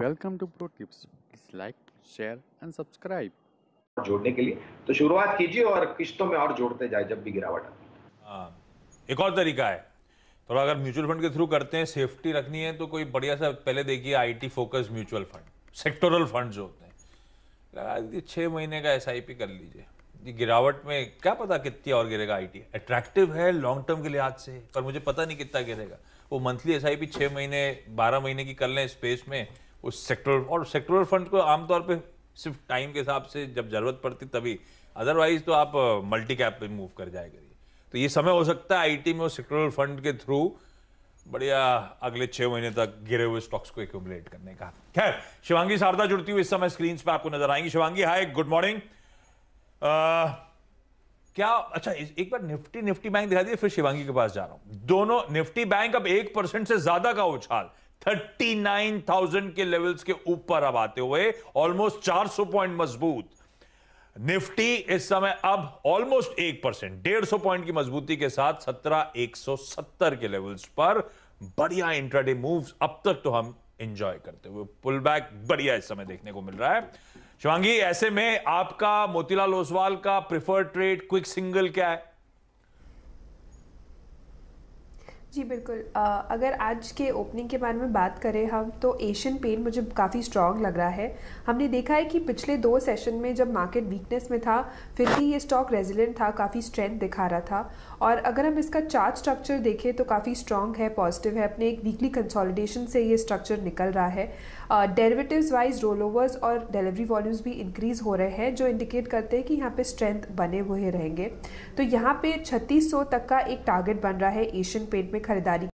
welcome to pro tips please like share and subscribe जोड़ने के लिए तो शुरुआत कीजिए और किश्तों में और जोड़ते जाए जब भी गिरावट आती है हाँ, एक और तरीका है थोड़ा तो अगर म्यूचुअल फंड के थ्रू करते हैं सेफ्टी रखनी है तो कोई बढ़िया सा पहले देखिए IT focus mutual fund sectoral fund जो होते हैं लगा दीजिए छः महीने का एसआईपी कर लीजिए ये गिरावट में क्या पता कितनी और गिरेगा आईटी अट्रैक्टिव है लॉन्ग टर्म के लिहाज से पर मुझे पता नहीं कितना गिरेगा वो मंथली एस आई छः महीने बारह महीने की कर लें स्पेस में उस सेक्टर और सेक्टोरल फंड को आमतौर पे सिर्फ टाइम के हिसाब से जब जरूरत पड़ती तभी अदरवाइज तो आप मल्टी कैप पे मूव कर जाया करिए तो ये समय हो सकता है आईटी में उस सेक्टोरल फंड के थ्रू बढ़िया अगले छह महीने तक गिरे हुए स्टॉक्स को एक्यूमुलेट करने का खैर शिवांगी शारदा जुड़ती हुई इस समय स्क्रीन पर आपको नजर आएंगी शिवांगी हाय गुड मॉर्निंग क्या अच्छा एक बार निफ्टी निफ्टी बैंक दिखा दिए फिर शिवांगी के पास जा रहा हूं दोनों निफ्टी बैंक अब एक परसेंट से ज्यादा का उछाल 39,000 के लेवल्स के ऊपर अब आते हुए ऑलमोस्ट 400 पॉइंट मजबूत निफ्टी इस समय अब ऑलमोस्ट एक परसेंट डेढ़ सौ पॉइंट की मजबूती के साथ सत्रह एक सौ सत्तर के लेवल्स पर बढ़िया इंट्राडे मूव्स अब तक तो हम एंजॉय करते हुए पुल बैक बढ़िया इस समय देखने को मिल रहा है शिवांगी ऐसे में आपका मोतीलाल ओसवाल का प्रिफर्ड ट्रेड क्विक सिंगल क्या है जी बिल्कुल आ, अगर आज के ओपनिंग के बारे में बात करें हम तो एशियन पेन मुझे काफ़ी स्ट्रॉन्ग लग रहा है हमने देखा है कि पिछले दो सेशन में जब मार्केट वीकनेस में था फिर भी ये स्टॉक रेजिलेंट था काफ़ी स्ट्रेंथ दिखा रहा था और अगर हम इसका चार्ट स्ट्रक्चर देखें तो काफ़ी स्ट्रॉन्ग है पॉजिटिव है अपने एक वीकली कंसोलिडेशन से ये स्ट्रक्चर निकल रहा है डेरिवेटिव्स वाइज रोल ओवर्स और डिलीवरी वॉल्यूम्स भी इंक्रीज़ हो रहे हैं जो इंडिकेट करते हैं कि यहाँ पर स्ट्रेंथ बने हुए रहेंगे तो यहाँ पर छत्तीस तक का एक टारगेट बन रहा है एशियन पेंट में खरीदारी